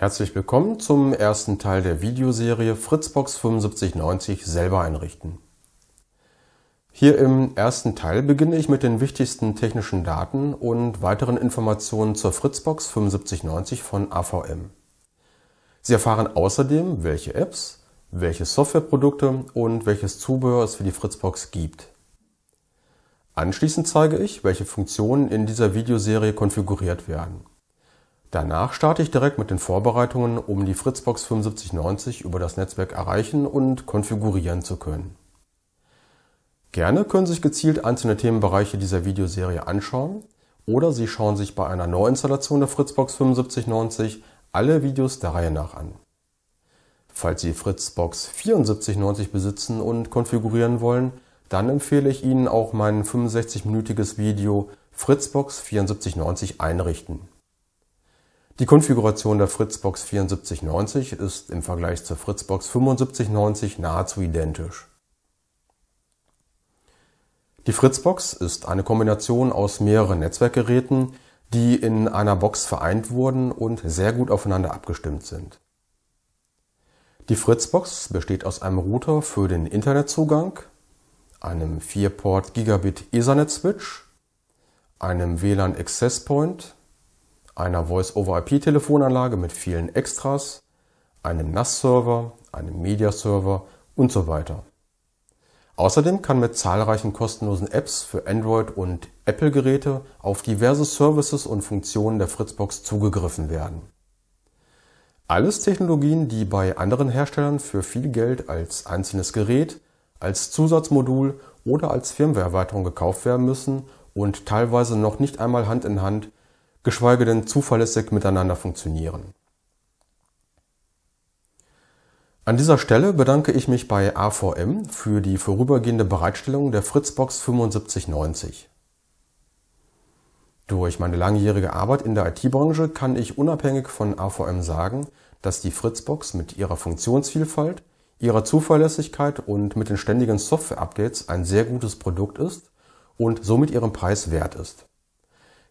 Herzlich willkommen zum ersten Teil der Videoserie Fritzbox 7590 selber einrichten. Hier im ersten Teil beginne ich mit den wichtigsten technischen Daten und weiteren Informationen zur Fritzbox 7590 von AVM. Sie erfahren außerdem, welche Apps, welche Softwareprodukte und welches Zubehör es für die Fritzbox gibt. Anschließend zeige ich, welche Funktionen in dieser Videoserie konfiguriert werden. Danach starte ich direkt mit den Vorbereitungen, um die Fritzbox 7590 über das Netzwerk erreichen und konfigurieren zu können. Gerne können Sie sich gezielt einzelne Themenbereiche dieser Videoserie anschauen oder Sie schauen sich bei einer Neuinstallation der Fritzbox 7590 alle Videos der Reihe nach an. Falls Sie Fritzbox 7490 besitzen und konfigurieren wollen, dann empfehle ich Ihnen auch mein 65-minütiges Video Fritzbox 7490 einrichten. Die Konfiguration der Fritzbox 7490 ist im Vergleich zur Fritzbox 7590 nahezu identisch. Die Fritzbox ist eine Kombination aus mehreren Netzwerkgeräten, die in einer Box vereint wurden und sehr gut aufeinander abgestimmt sind. Die Fritzbox besteht aus einem Router für den Internetzugang, einem 4-Port Gigabit Ethernet Switch, einem WLAN Access Point, einer Voice-over-IP-Telefonanlage mit vielen Extras, einem NAS-Server, einem Media-Server und so weiter. Außerdem kann mit zahlreichen kostenlosen Apps für Android- und Apple-Geräte auf diverse Services und Funktionen der Fritzbox zugegriffen werden. Alles Technologien, die bei anderen Herstellern für viel Geld als einzelnes Gerät, als Zusatzmodul oder als Firmwareerweiterung gekauft werden müssen und teilweise noch nicht einmal Hand in Hand geschweige denn zuverlässig miteinander funktionieren. An dieser Stelle bedanke ich mich bei AVM für die vorübergehende Bereitstellung der Fritzbox 7590. Durch meine langjährige Arbeit in der IT-Branche kann ich unabhängig von AVM sagen, dass die Fritzbox mit ihrer Funktionsvielfalt, ihrer Zuverlässigkeit und mit den ständigen Software-Updates ein sehr gutes Produkt ist und somit ihren Preis wert ist.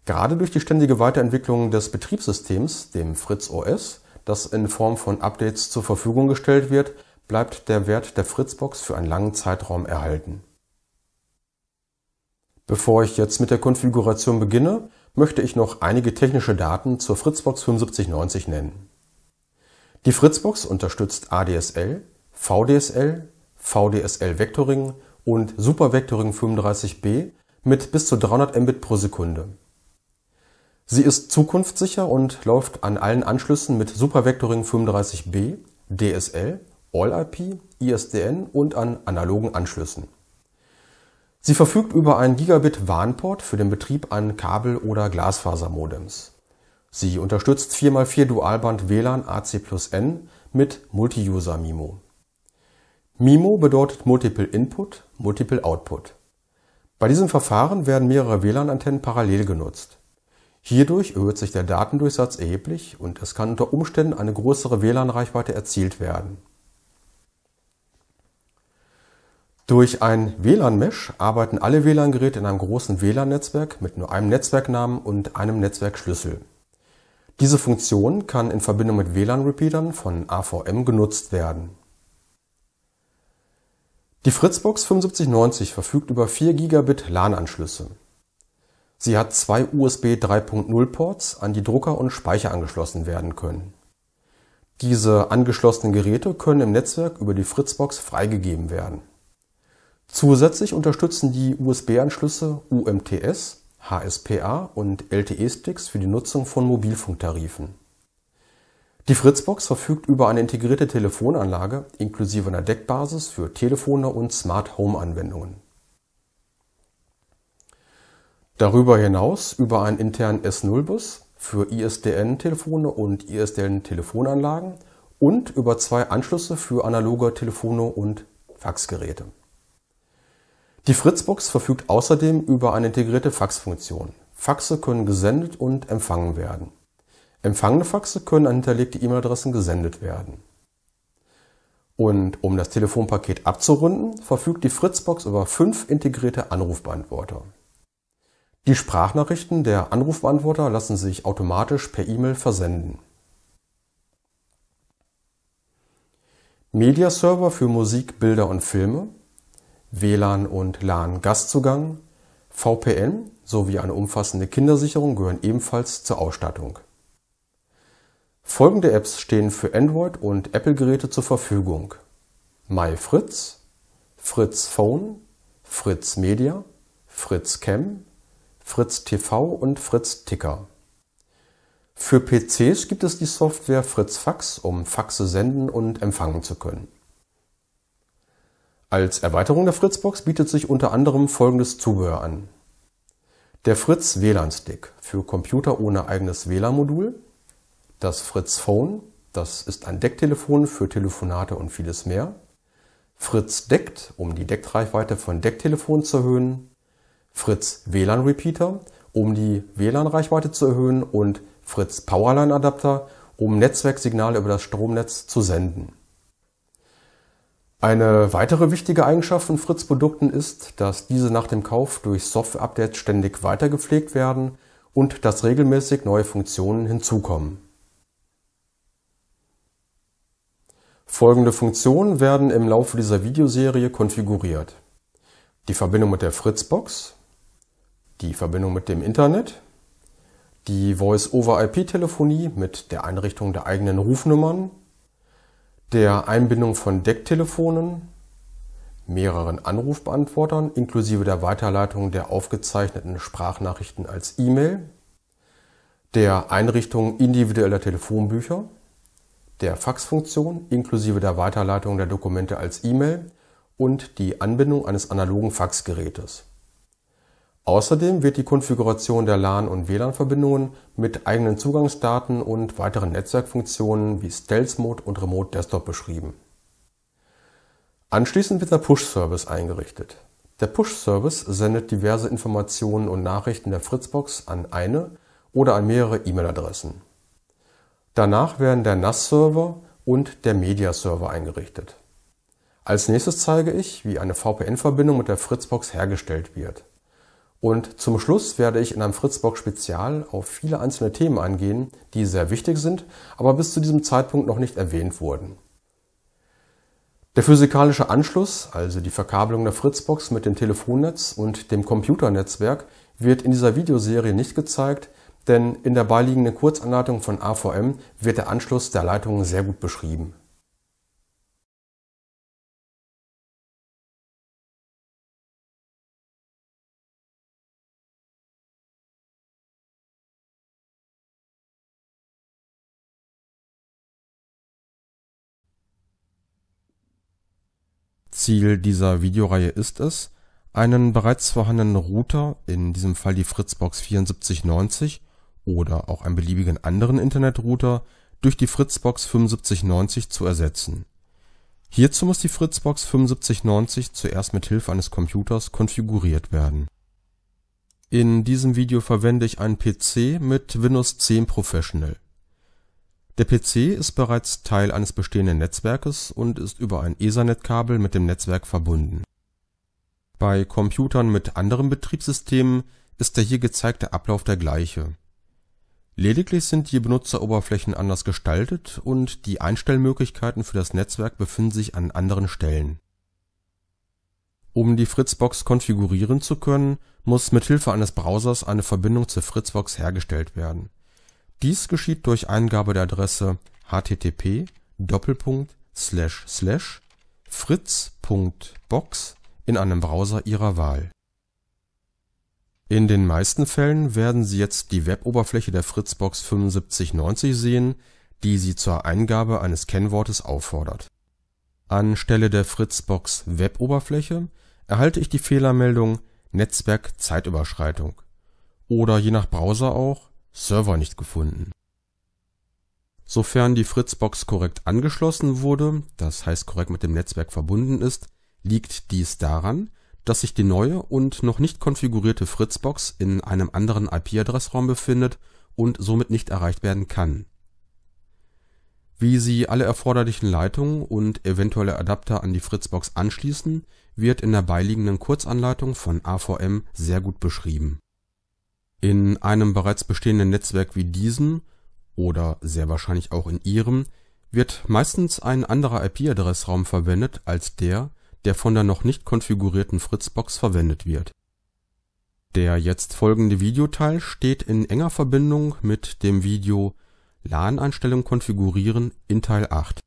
Gerade durch die ständige Weiterentwicklung des Betriebssystems, dem Fritz OS, das in Form von Updates zur Verfügung gestellt wird, bleibt der Wert der Fritzbox für einen langen Zeitraum erhalten. Bevor ich jetzt mit der Konfiguration beginne, möchte ich noch einige technische Daten zur Fritzbox 7590 nennen. Die Fritzbox unterstützt ADSL, VDSL, VDSL Vectoring und Super Vectoring 35b mit bis zu 300 Mbit pro Sekunde. Sie ist zukunftssicher und läuft an allen Anschlüssen mit SuperVectoring 35b, DSL, All-IP, ISDN und an analogen Anschlüssen. Sie verfügt über einen Gigabit WAN-Port für den Betrieb an Kabel- oder Glasfasermodems. Sie unterstützt 4x4 Dualband WLAN AC plus N mit Multi-User MIMO. MIMO bedeutet Multiple Input, Multiple Output. Bei diesem Verfahren werden mehrere WLAN-Antennen parallel genutzt. Hierdurch erhöht sich der Datendurchsatz erheblich und es kann unter Umständen eine größere WLAN-Reichweite erzielt werden. Durch ein WLAN-Mesh arbeiten alle WLAN-Geräte in einem großen WLAN-Netzwerk mit nur einem Netzwerknamen und einem Netzwerkschlüssel. Diese Funktion kann in Verbindung mit WLAN-Repeatern von AVM genutzt werden. Die Fritzbox 7590 verfügt über 4 Gigabit LAN-Anschlüsse. Sie hat zwei USB 3.0 Ports, an die Drucker und Speicher angeschlossen werden können. Diese angeschlossenen Geräte können im Netzwerk über die Fritzbox freigegeben werden. Zusätzlich unterstützen die USB-Anschlüsse UMTS, HSPA und LTE-Sticks für die Nutzung von Mobilfunktarifen. Die Fritzbox verfügt über eine integrierte Telefonanlage inklusive einer Deckbasis für Telefone und Smart Home Anwendungen. Darüber hinaus über einen internen S0-Bus für ISDN-Telefone und ISDN-Telefonanlagen und über zwei Anschlüsse für analoge Telefone und Faxgeräte. Die Fritzbox verfügt außerdem über eine integrierte Faxfunktion. Faxe können gesendet und empfangen werden. Empfangene Faxe können an hinterlegte E-Mail-Adressen gesendet werden. Und um das Telefonpaket abzurunden, verfügt die Fritzbox über fünf integrierte Anrufbeantworter. Die Sprachnachrichten der Anrufbeantworter lassen sich automatisch per E-Mail versenden. Mediaserver für Musik, Bilder und Filme, WLAN und LAN Gastzugang, VPN sowie eine umfassende Kindersicherung gehören ebenfalls zur Ausstattung. Folgende Apps stehen für Android und Apple Geräte zur Verfügung. MyFritz, Fritz Phone, Fritz Media, Fritz Cam, Fritz TV und Fritz Ticker. Für PCs gibt es die Software Fritz Fax, um Faxe senden und empfangen zu können. Als Erweiterung der Fritzbox bietet sich unter anderem folgendes Zubehör an. Der Fritz WLAN Stick für Computer ohne eigenes WLAN-Modul, das Fritz Phone, das ist ein Decktelefon für Telefonate und vieles mehr, Fritz Deckt, um die Decktreichweite von Decktelefonen zu erhöhen, Fritz WLAN Repeater, um die WLAN-Reichweite zu erhöhen und Fritz Powerline Adapter, um Netzwerksignale über das Stromnetz zu senden. Eine weitere wichtige Eigenschaft von Fritz Produkten ist, dass diese nach dem Kauf durch Software-Updates ständig weitergepflegt werden und dass regelmäßig neue Funktionen hinzukommen. Folgende Funktionen werden im Laufe dieser Videoserie konfiguriert. Die Verbindung mit der Fritzbox, die Verbindung mit dem Internet, die Voice-over-IP-Telefonie mit der Einrichtung der eigenen Rufnummern, der Einbindung von Decktelefonen, mehreren Anrufbeantwortern inklusive der Weiterleitung der aufgezeichneten Sprachnachrichten als E-Mail, der Einrichtung individueller Telefonbücher, der Faxfunktion inklusive der Weiterleitung der Dokumente als E-Mail und die Anbindung eines analogen Faxgerätes. Außerdem wird die Konfiguration der LAN- und WLAN-Verbindungen mit eigenen Zugangsdaten und weiteren Netzwerkfunktionen wie Stealth Mode und Remote Desktop beschrieben. Anschließend wird der Push-Service eingerichtet. Der Push-Service sendet diverse Informationen und Nachrichten der Fritzbox an eine oder an mehrere E-Mail-Adressen. Danach werden der NAS-Server und der Media-Server eingerichtet. Als nächstes zeige ich, wie eine VPN-Verbindung mit der Fritzbox hergestellt wird. Und zum Schluss werde ich in einem Fritzbox-Spezial auf viele einzelne Themen eingehen, die sehr wichtig sind, aber bis zu diesem Zeitpunkt noch nicht erwähnt wurden. Der physikalische Anschluss, also die Verkabelung der Fritzbox mit dem Telefonnetz und dem Computernetzwerk, wird in dieser Videoserie nicht gezeigt, denn in der beiliegenden Kurzanleitung von AVM wird der Anschluss der Leitung sehr gut beschrieben. Ziel dieser Videoreihe ist es, einen bereits vorhandenen Router (in diesem Fall die Fritzbox 7490 oder auch einen beliebigen anderen Internetrouter) durch die Fritzbox 7590 zu ersetzen. Hierzu muss die Fritzbox 7590 zuerst mit Hilfe eines Computers konfiguriert werden. In diesem Video verwende ich einen PC mit Windows 10 Professional der PC ist bereits Teil eines bestehenden Netzwerkes und ist über ein Ethernet-Kabel mit dem Netzwerk verbunden. Bei Computern mit anderen Betriebssystemen ist der hier gezeigte Ablauf der gleiche. Lediglich sind die Benutzeroberflächen anders gestaltet und die Einstellmöglichkeiten für das Netzwerk befinden sich an anderen Stellen. Um die Fritzbox konfigurieren zu können, muss mithilfe eines Browsers eine Verbindung zur Fritzbox hergestellt werden dies geschieht durch Eingabe der Adresse http://fritz.box in einem Browser Ihrer Wahl. In den meisten Fällen werden Sie jetzt die Weboberfläche der Fritzbox 7590 sehen, die Sie zur Eingabe eines Kennwortes auffordert. Anstelle der Fritzbox Weboberfläche erhalte ich die Fehlermeldung Netzwerk Zeitüberschreitung oder je nach Browser auch Server nicht gefunden. Sofern die Fritzbox korrekt angeschlossen wurde, das heißt korrekt mit dem Netzwerk verbunden ist, liegt dies daran, dass sich die neue und noch nicht konfigurierte Fritzbox in einem anderen IP-Adressraum befindet und somit nicht erreicht werden kann. Wie Sie alle erforderlichen Leitungen und eventuelle Adapter an die Fritzbox anschließen, wird in der beiliegenden Kurzanleitung von AVM sehr gut beschrieben in einem bereits bestehenden Netzwerk wie diesem (oder sehr wahrscheinlich auch in Ihrem) wird meistens ein anderer IP-Adressraum verwendet als der, der von der noch nicht konfigurierten Fritzbox verwendet wird. Der jetzt folgende Videoteil steht in enger Verbindung mit dem Video lan einstellung konfigurieren in Teil 8.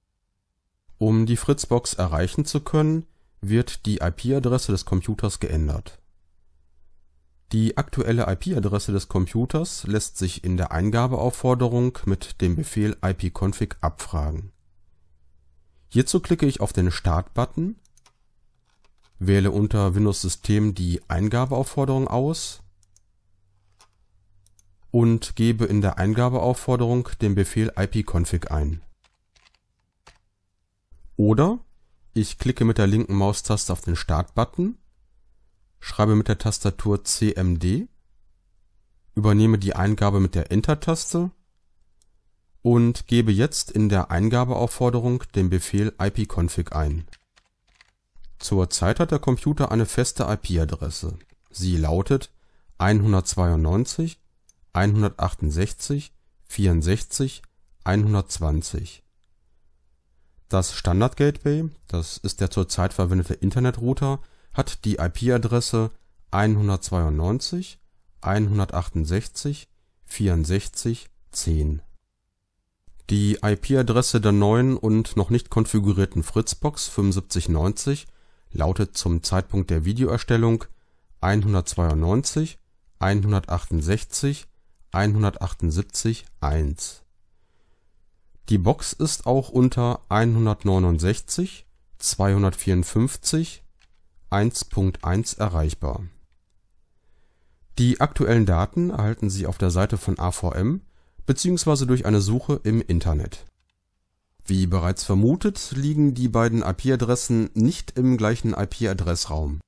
Um die Fritzbox erreichen zu können, wird die IP-Adresse des Computers geändert die aktuelle IP-Adresse des Computers lässt sich in der Eingabeaufforderung mit dem Befehl ipconfig abfragen. Hierzu klicke ich auf den Start-Button, wähle unter Windows-System die Eingabeaufforderung aus und gebe in der Eingabeaufforderung den Befehl ipconfig ein. Oder ich klicke mit der linken Maustaste auf den Start-Button schreibe mit der Tastatur CMD, übernehme die Eingabe mit der Enter-Taste und gebe jetzt in der Eingabeaufforderung den Befehl ipconfig ein. Zurzeit hat der Computer eine feste IP-Adresse. Sie lautet 192 168 64 120. Das Standard Gateway, das ist der zurzeit verwendete Internetrouter, hat die IP-Adresse 192 168 64 10. Die IP-Adresse der neuen und noch nicht konfigurierten Fritzbox 7590 lautet zum Zeitpunkt der Videoerstellung 192 168 178 1. Die Box ist auch unter 169 254 1.1 erreichbar. Die aktuellen Daten erhalten Sie auf der Seite von AVM beziehungsweise durch eine Suche im Internet. Wie bereits vermutet, liegen die beiden IP-Adressen nicht im gleichen IP-Adressraum.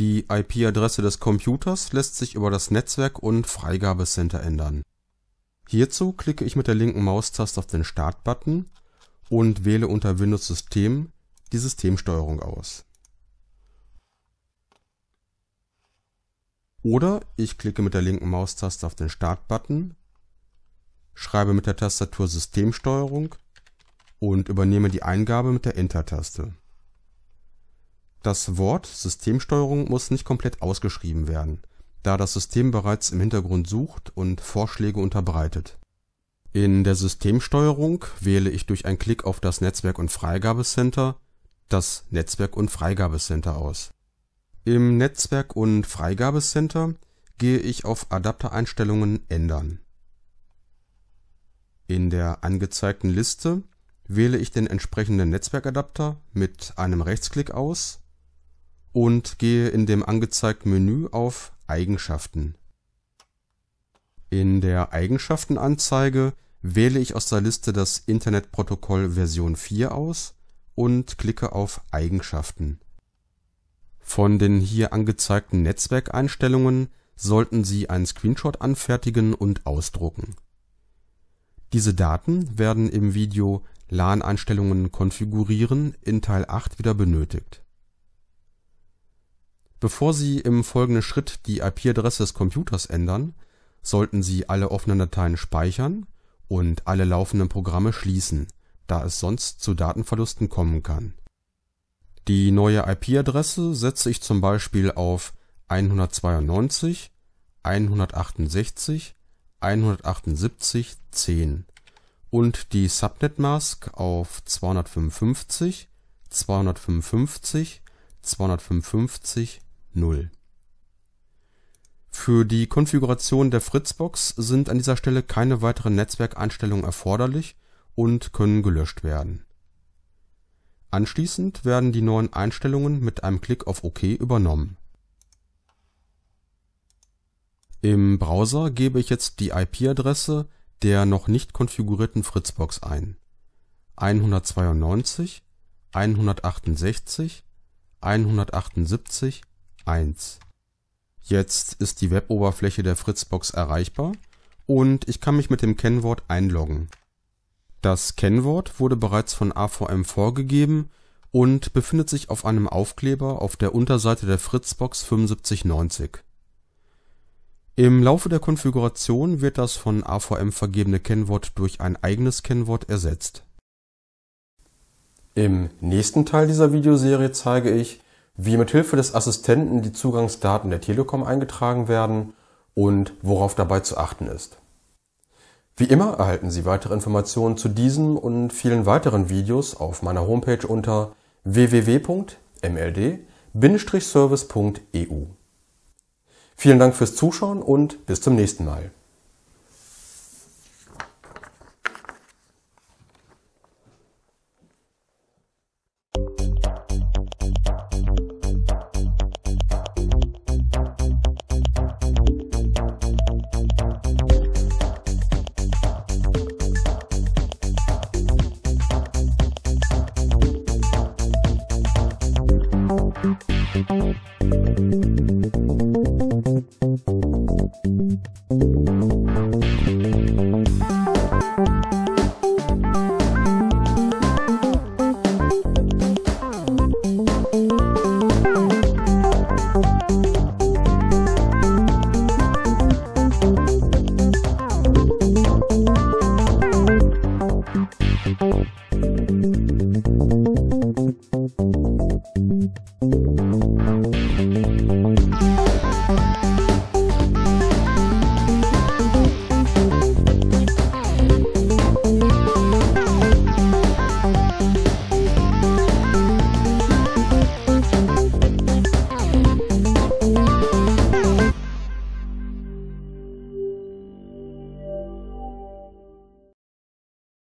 Die IP-Adresse des Computers lässt sich über das Netzwerk und Freigabecenter ändern. Hierzu klicke ich mit der linken Maustaste auf den Start-Button und wähle unter Windows System die Systemsteuerung aus Oder ich klicke mit der linken Maustaste auf den Startbutton, schreibe mit der Tastatur Systemsteuerung und übernehme die Eingabe mit der Enter-Taste. Das Wort Systemsteuerung muss nicht komplett ausgeschrieben werden, da das System bereits im Hintergrund sucht und Vorschläge unterbreitet. In der Systemsteuerung wähle ich durch einen Klick auf das Netzwerk- und Freigabecenter das Netzwerk- und Freigabecenter aus. Im Netzwerk- und Freigabecenter gehe ich auf Adaptereinstellungen ändern. In der angezeigten Liste wähle ich den entsprechenden Netzwerkadapter mit einem Rechtsklick aus und gehe in dem angezeigten Menü auf Eigenschaften. In der Eigenschaftenanzeige wähle ich aus der Liste das Internetprotokoll Version 4 aus und klicke auf Eigenschaften. Von den hier angezeigten Netzwerkeinstellungen sollten Sie einen Screenshot anfertigen und ausdrucken. Diese Daten werden im Video LAN-Einstellungen konfigurieren in Teil 8 wieder benötigt. Bevor Sie im folgenden Schritt die IP-Adresse des Computers ändern, sollten Sie alle offenen Dateien speichern und alle laufenden Programme schließen, da es sonst zu Datenverlusten kommen kann die neue IP-Adresse setze ich zum Beispiel auf 192 168 178 10 und die Subnet-Mask auf 255 255 255 0. Für die Konfiguration der Fritzbox sind an dieser Stelle keine weiteren Netzwerkeinstellungen erforderlich und können gelöscht werden Anschließend werden die neuen Einstellungen mit einem Klick auf OK übernommen. Im Browser gebe ich jetzt die IP-Adresse der noch nicht konfigurierten Fritzbox ein: 192 168 178 1. Jetzt ist die Weboberfläche der Fritzbox erreichbar und ich kann mich mit dem Kennwort einloggen das Kennwort wurde bereits von AVM vorgegeben und befindet sich auf einem Aufkleber auf der Unterseite der Fritzbox 7590. Im Laufe der Konfiguration wird das von AVM vergebene Kennwort durch ein eigenes Kennwort ersetzt. Im nächsten Teil dieser Videoserie zeige ich, wie mit Hilfe des Assistenten die Zugangsdaten der Telekom eingetragen werden und worauf dabei zu achten ist. Wie immer erhalten Sie weitere Informationen zu diesem und vielen weiteren Videos auf meiner Homepage unter www.mld-service.eu. Vielen Dank fürs Zuschauen und bis zum nächsten Mal.